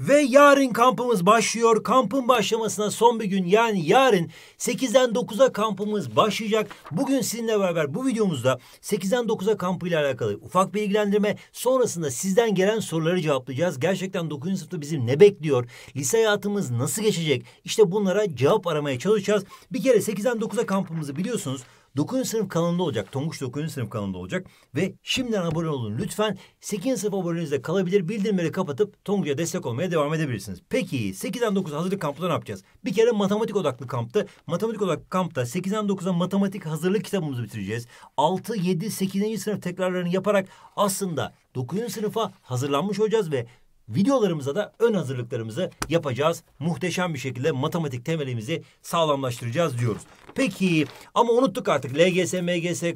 Ve yarın kampımız başlıyor. Kampın başlamasına son bir gün yani yarın 8'den 9'a kampımız başlayacak. Bugün sizinle beraber bu videomuzda 8'den 9'a kampıyla alakalı ufak bilgilendirme sonrasında sizden gelen soruları cevaplayacağız. Gerçekten 9. sınıfta bizim ne bekliyor? Lise hayatımız nasıl geçecek? İşte bunlara cevap aramaya çalışacağız. Bir kere 8'den 9'a kampımızı biliyorsunuz 9. sınıf kanalında olacak. Tonguç 9. sınıf kanalında olacak. Ve şimdiden abone olun lütfen. 8. sınıf abonenizde kalabilir. Bildirimleri kapatıp Tonguç'a destek olmaya devam edebilirsiniz. Peki 8'den 9 hazırlık kampında ne yapacağız? Bir kere matematik odaklı kampta. Matematik odaklı kampta 8'den 9'a matematik hazırlık kitabımızı bitireceğiz. 6, 7, 8. sınıf tekrarlarını yaparak aslında 9. sınıfa hazırlanmış olacağız ve videolarımıza da ön hazırlıklarımızı yapacağız. Muhteşem bir şekilde matematik temelimizi sağlamlaştıracağız diyoruz. Peki ama unuttuk artık LGS, MGS e,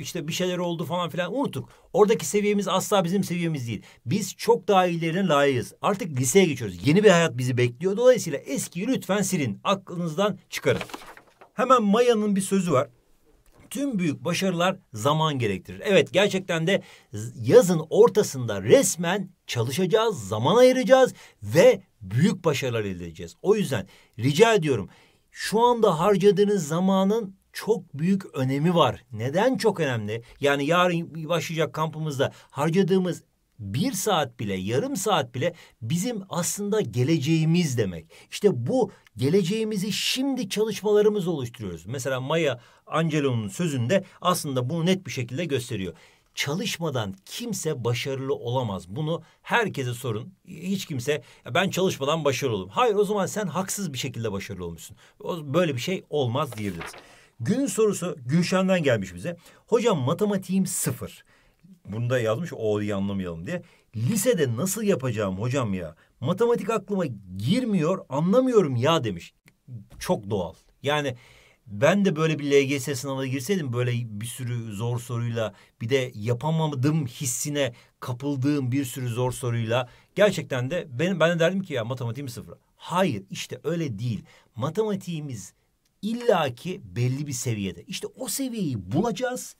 işte bir şeyler oldu falan filan unuttuk. Oradaki seviyemiz asla bizim seviyemiz değil. Biz çok daha iyilerine layığız. Artık liseye geçiyoruz. Yeni bir hayat bizi bekliyor. Dolayısıyla eskiyi lütfen silin. Aklınızdan çıkarın. Hemen Maya'nın bir sözü var tüm büyük başarılar zaman gerektirir. Evet gerçekten de yazın ortasında resmen çalışacağız, zaman ayıracağız ve büyük başarılar elde edeceğiz. O yüzden rica ediyorum şu anda harcadığınız zamanın çok büyük önemi var. Neden çok önemli? Yani yarın başlayacak kampımızda harcadığımız bir saat bile, yarım saat bile bizim aslında geleceğimiz demek. İşte bu geleceğimizi şimdi çalışmalarımız oluşturuyoruz. Mesela Maya Angelou'nun sözünde aslında bunu net bir şekilde gösteriyor. Çalışmadan kimse başarılı olamaz. Bunu herkese sorun. Hiç kimse ben çalışmadan başarılı oldum. Hayır o zaman sen haksız bir şekilde başarılı olmuşsun. Böyle bir şey olmaz diyebiliriz. Günün sorusu Gülşen'den gelmiş bize. Hocam matematiğim sıfır. Bunu da yazmış o diye anlamayalım diye. Lisede nasıl yapacağım hocam ya? Matematik aklıma girmiyor anlamıyorum ya demiş. Çok doğal. Yani ben de böyle bir LGS sınavına girseydim böyle bir sürü zor soruyla bir de yapamadım hissine kapıldığım bir sürü zor soruyla gerçekten de ben, ben de derdim ki ya matematiğim sıfır. Hayır işte öyle değil. Matematiğimiz illaki belli bir seviyede. İşte o seviyeyi bulacağız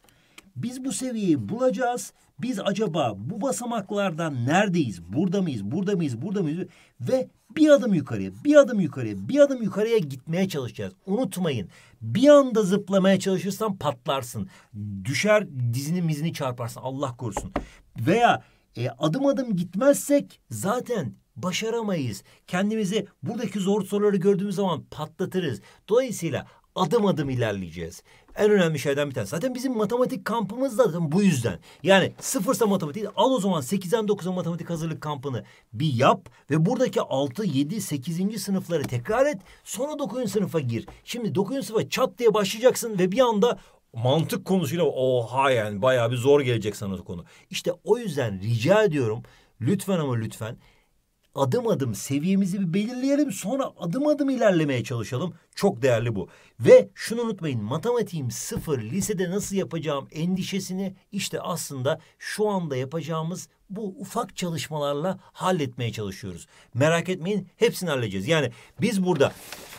biz bu seviyeyi bulacağız. Biz acaba bu basamaklardan neredeyiz? Burada mıyız? Burada mıyız? Burada mıyız? Ve bir adım yukarıya, bir adım yukarıya, bir adım yukarıya gitmeye çalışacağız. Unutmayın. Bir anda zıplamaya çalışırsan patlarsın. Düşer dizini mizini çarparsın. Allah korusun. Veya e, adım adım gitmezsek zaten başaramayız. Kendimizi buradaki zor soruları gördüğümüz zaman patlatırız. Dolayısıyla adım adım ilerleyeceğiz en önemli şeyden bir tanesi. Zaten bizim matematik kampımız da zaten bu yüzden. Yani sıfırsa matematik al o zaman 8'den 9'a matematik hazırlık kampını bir yap ve buradaki 6, 7, 8. sınıfları tekrar et. Sonra 9. sınıfa gir. Şimdi 9. sınıfa çat diye başlayacaksın ve bir anda mantık konusuyla oha yani bayağı bir zor gelecek sana konu. İşte o yüzden rica ediyorum lütfen ama lütfen adım adım seviyemizi bir belirleyelim sonra adım adım ilerlemeye çalışalım. Çok değerli bu. Ve şunu unutmayın matematiğim sıfır lisede nasıl yapacağım endişesini işte aslında şu anda yapacağımız bu ufak çalışmalarla halletmeye çalışıyoruz. Merak etmeyin hepsini halledeceğiz. Yani biz burada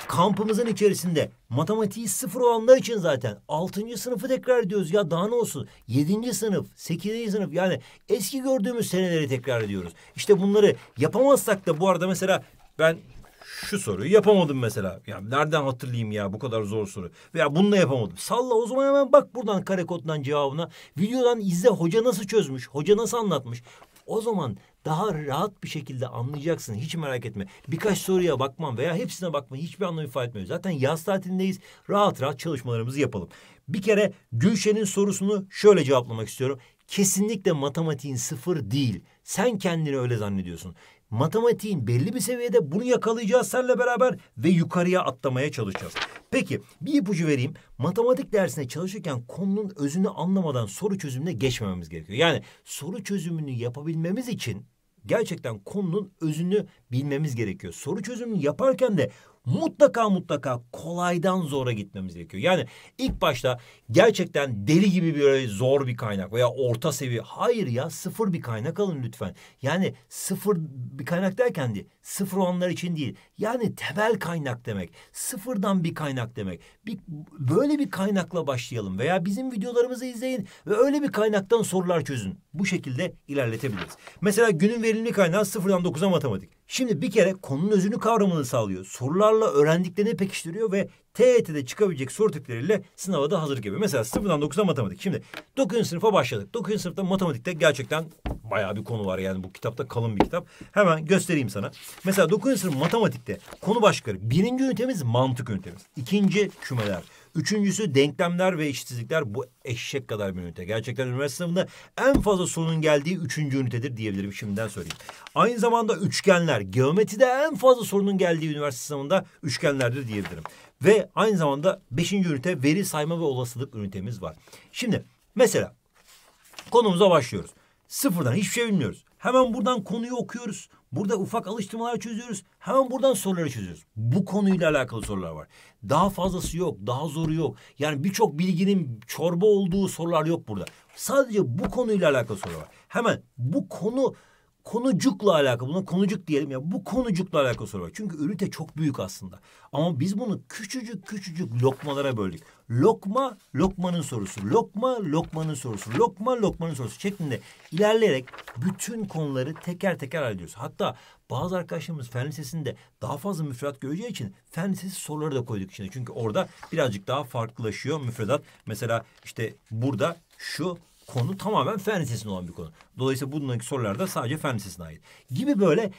kampımızın içerisinde matematiği sıfır olanlar için zaten altıncı sınıfı tekrar ediyoruz. Ya daha ne olsun Yedinci sınıf, sekizinci sınıf yani eski gördüğümüz seneleri tekrar ediyoruz. İşte bunları yapamazsak da bu arada mesela ben şu soruyu yapamadım mesela. Yani nereden hatırlayayım ya bu kadar zor soru. Veya bunu da yapamadım. Salla o zaman hemen bak buradan kare koddan cevabına. Videodan izle hoca nasıl çözmüş, hoca nasıl anlatmış. O zaman daha rahat bir şekilde anlayacaksın. Hiç merak etme. Birkaç soruya bakmam veya hepsine bakmam hiçbir anlam ifade etmiyor. Zaten yaz tatilindeyiz. Rahat rahat çalışmalarımızı yapalım. Bir kere Gülşen'in sorusunu şöyle cevaplamak istiyorum. Kesinlikle matematiğin sıfır değil. Sen kendini öyle zannediyorsun matematiğin belli bir seviyede bunu yakalayacağız senle beraber ve yukarıya atlamaya çalışacağız. Peki bir ipucu vereyim. Matematik dersine çalışırken konunun özünü anlamadan soru çözümüne geçmememiz gerekiyor. Yani soru çözümünü yapabilmemiz için gerçekten konunun özünü bilmemiz gerekiyor. Soru çözümünü yaparken de mutlaka mutlaka kolaydan zora gitmemiz gerekiyor. Yani ilk başta gerçekten deli gibi böyle zor bir kaynak veya orta seviye. Hayır ya sıfır bir kaynak alın lütfen. Yani sıfır bir kaynak derken de Sıfır olanlar için değil. Yani temel kaynak demek. Sıfırdan bir kaynak demek. Bir, böyle bir kaynakla başlayalım veya bizim videolarımızı izleyin ve öyle bir kaynaktan sorular çözün. Bu şekilde ilerletebiliriz. Mesela günün verimli kaynağı sıfırdan dokuza matematik. Şimdi bir kere konunun özünü kavramını sağlıyor. Sorularla öğrendiklerini pekiştiriyor ve TET'de çıkabilecek soru tipleriyle sınava da hazır gibi. Mesela sıfırdan dokuza matematik. Şimdi 9. sınıfa başladık. 9. sınıfta matematikte gerçekten bayağı bir konu var. Yani bu kitapta kalın bir kitap. Hemen göstereyim sana. Mesela 9. sınıf matematikte konu başlıkları. Birinci ünitemiz mantık ünitemiz. İkinci kümeler. Üçüncüsü denklemler ve eşitsizlikler bu eşek kadar bir ünite. Gerçekten üniversite sınavında en fazla sorunun geldiği üçüncü ünitedir diyebilirim şimdiden söyleyeyim. Aynı zamanda üçgenler geometride en fazla sorunun geldiği üniversite sınavında üçgenlerdir diyebilirim. Ve aynı zamanda beşinci ünite veri sayma ve olasılık ünitemiz var. Şimdi mesela konumuza başlıyoruz. Sıfırdan hiçbir şey bilmiyoruz. Hemen buradan konuyu okuyoruz. Burada ufak alıştırmalar çözüyoruz. Hemen buradan soruları çözüyoruz. Bu konuyla alakalı sorular var. Daha fazlası yok, daha zoru yok. Yani birçok bilginin çorba olduğu sorular yok burada. Sadece bu konuyla alakalı sorular var. Hemen bu konu konucukla alakalı. Buna konucuk diyelim ya. Bu konucukla alakalı soru var. Çünkü ünite çok büyük aslında. Ama biz bunu küçücük küçücük lokmalara böldük. Lokma lokmanın sorusu. Lokma lokmanın sorusu. Lokma lokmanın sorusu şeklinde ilerleyerek bütün konuları teker teker hallediyoruz. Hatta bazı arkadaşlarımız fen lisesinde daha fazla müfredat göreceği için fen lisesi soruları da koyduk içine. Çünkü orada birazcık daha farklılaşıyor müfredat. Mesela işte burada şu konu tamamen fen lisesine olan bir konu. Dolayısıyla bununki sorular da sadece fen lisesine ait. Gibi böyle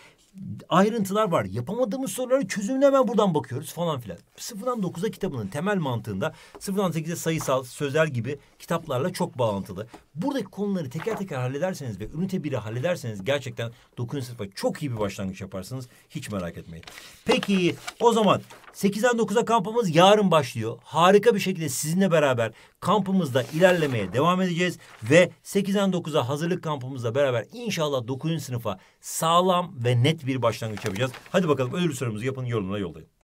ayrıntılar var. Yapamadığımız soruları çözümüne hemen buradan bakıyoruz falan filan. Sıfırdan dokuza kitabının temel mantığında sıfırdan sekize sayısal, sözel gibi kitaplarla çok bağlantılı. Buradaki konuları teker teker hallederseniz ve ünite biri hallederseniz gerçekten dokuzuncu sınıfa çok iyi bir başlangıç yaparsınız. Hiç merak etmeyin. Peki o zaman sekizden dokuza kampımız yarın başlıyor. Harika bir şekilde sizinle beraber kampımızda ilerlemeye devam edeceğiz ve 8'den 9'a hazırlık kampımızla beraber inşallah 9. sınıfa sağlam ve net bir başlangıç yapacağız. Hadi bakalım ödül sorumuzu yapın yoluna yollayın.